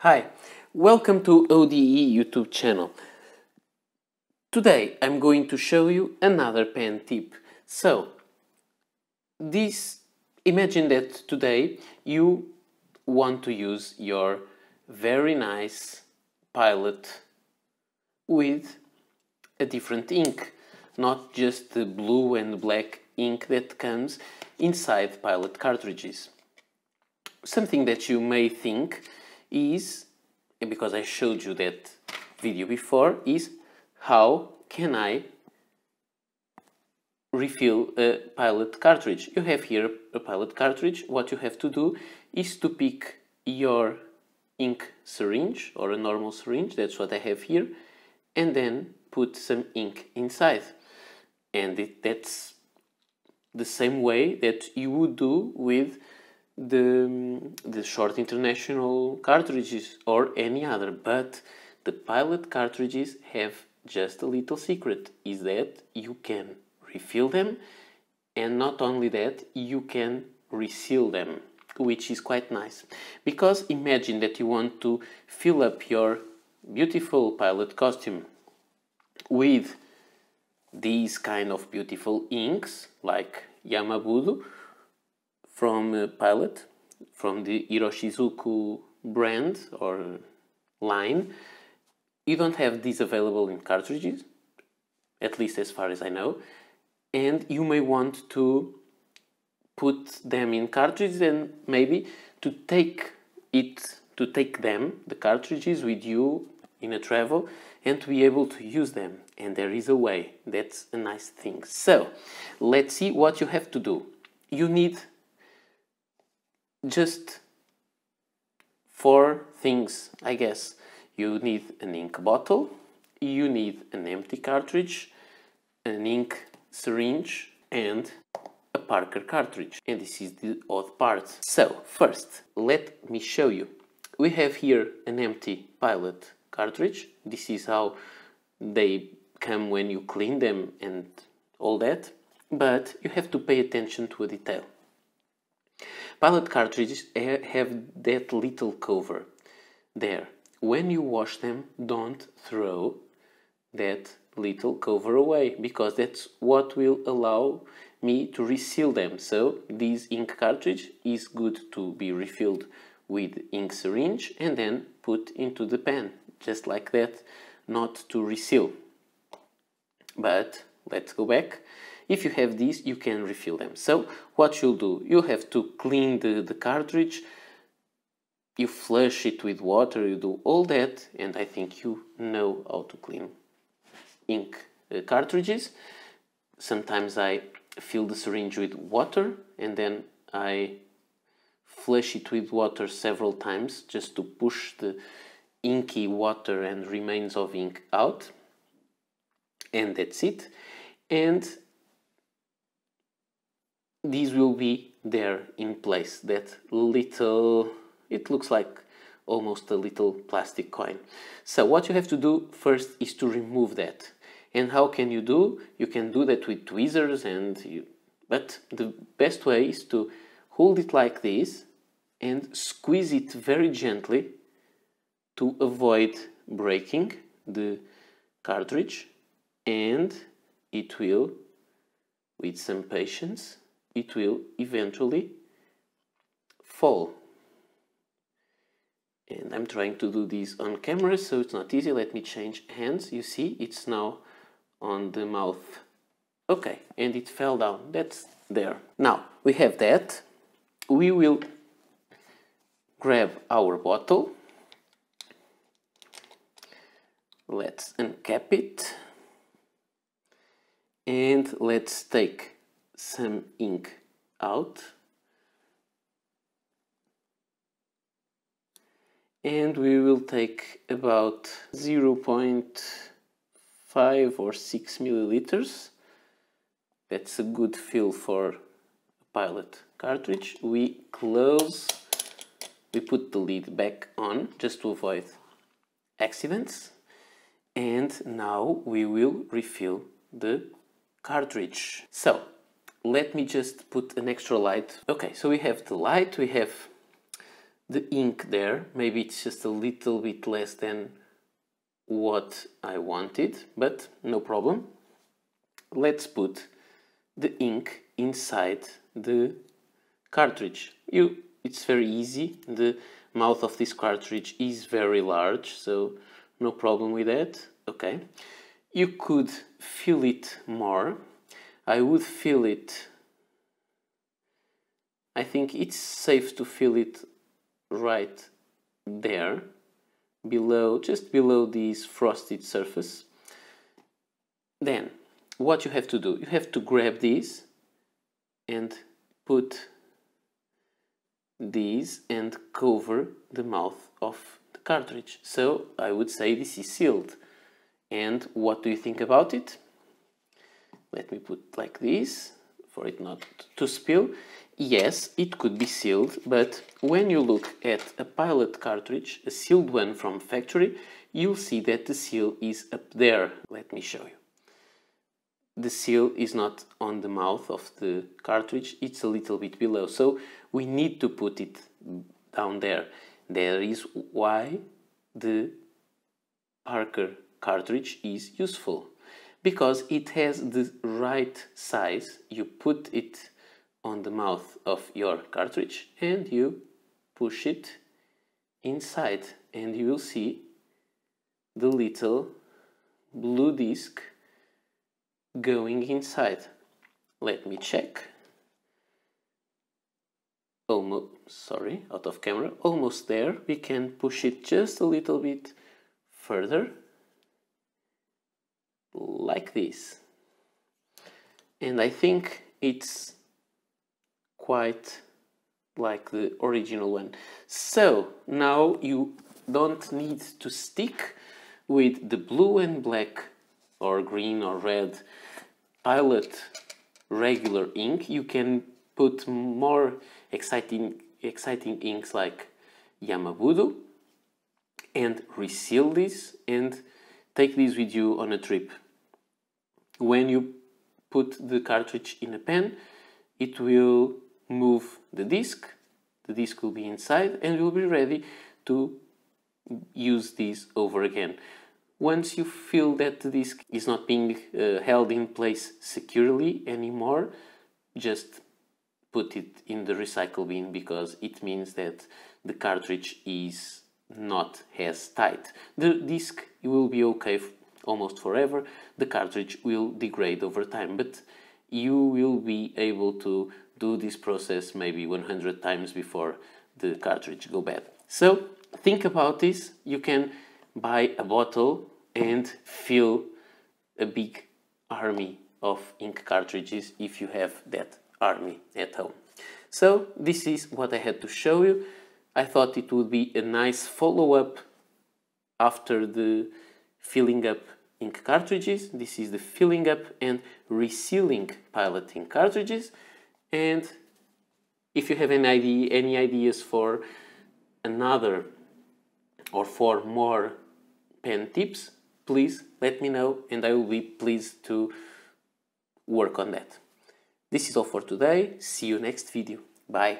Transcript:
Hi, welcome to ODE YouTube channel. Today I'm going to show you another pen tip. So, this imagine that today you want to use your very nice pilot with a different ink, not just the blue and black ink that comes inside pilot cartridges. Something that you may think is, because I showed you that video before, is how can I refill a pilot cartridge. You have here a pilot cartridge. What you have to do is to pick your ink syringe or a normal syringe, that's what I have here, and then put some ink inside. And it, that's the same way that you would do with the, mm, the short international cartridges or any other, but the pilot cartridges have just a little secret is that you can refill them and not only that, you can reseal them, which is quite nice. Because imagine that you want to fill up your beautiful pilot costume with these kind of beautiful inks like Yamabudo from Pilot, from the Hiroshizuku brand or line. You don't have these available in cartridges, at least as far as I know, and you may want to put them in cartridges and maybe to take it to take them the cartridges with you in a travel and to be able to use them and there is a way that's a nice thing so let's see what you have to do you need just four things, I guess. You need an ink bottle, you need an empty cartridge, an ink syringe, and a Parker cartridge. And this is the odd part. So, first, let me show you. We have here an empty pilot cartridge. This is how they come when you clean them and all that. But you have to pay attention to a detail. Pilot cartridges have that little cover there. When you wash them, don't throw that little cover away because that's what will allow me to reseal them. So this ink cartridge is good to be refilled with ink syringe and then put into the pen just like that not to reseal. But let's go back if you have these, you can refill them. So what you'll do, you have to clean the, the cartridge, you flush it with water, you do all that, and I think you know how to clean ink uh, cartridges. Sometimes I fill the syringe with water and then I flush it with water several times just to push the inky water and remains of ink out. And that's it. And these will be there in place that little it looks like almost a little plastic coin so what you have to do first is to remove that and how can you do you can do that with tweezers and you but the best way is to hold it like this and squeeze it very gently to avoid breaking the cartridge and it will with some patience it will eventually fall. And I'm trying to do this on camera, so it's not easy. Let me change hands. You see, it's now on the mouth. Okay, and it fell down. That's there. Now, we have that. We will grab our bottle. Let's uncap it. And let's take some ink out and we will take about 0.5 or 6 milliliters that's a good fill for a pilot cartridge we close we put the lid back on just to avoid accidents and now we will refill the cartridge so let me just put an extra light. Okay, so we have the light, we have the ink there. Maybe it's just a little bit less than what I wanted, but no problem. Let's put the ink inside the cartridge. You, it's very easy. The mouth of this cartridge is very large, so no problem with that. Okay. You could fill it more I would feel it. I think it's safe to feel it right there, below, just below this frosted surface. Then, what you have to do? You have to grab these and put these and cover the mouth of the cartridge. So I would say this is sealed. And what do you think about it? let me put like this for it not to spill. Yes, it could be sealed, but when you look at a pilot cartridge, a sealed one from factory, you'll see that the seal is up there. Let me show you. The seal is not on the mouth of the cartridge, it's a little bit below, so we need to put it down there. There is why the Parker cartridge is useful because it has the right size. You put it on the mouth of your cartridge and you push it inside and you will see the little blue disc going inside. Let me check. Almost, sorry, out of camera, almost there. We can push it just a little bit further like this. And I think it's quite like the original one. So now you don't need to stick with the blue and black or green or red pilot regular ink. You can put more exciting, exciting inks like Yamabudo and reseal this and take this with you on a trip when you put the cartridge in a pen, it will move the disc, the disc will be inside and you'll be ready to use this over again. Once you feel that the disc is not being uh, held in place securely anymore, just put it in the recycle bin because it means that the cartridge is not as tight. The disc will be okay almost forever, the cartridge will degrade over time, but you will be able to do this process maybe 100 times before the cartridge go bad. So think about this, you can buy a bottle and fill a big army of ink cartridges if you have that army at home. So this is what I had to show you. I thought it would be a nice follow-up after the filling up ink cartridges. This is the filling up and resealing pilot ink cartridges. And if you have any, idea, any ideas for another or for more pen tips, please let me know and I will be pleased to work on that. This is all for today. See you next video. Bye.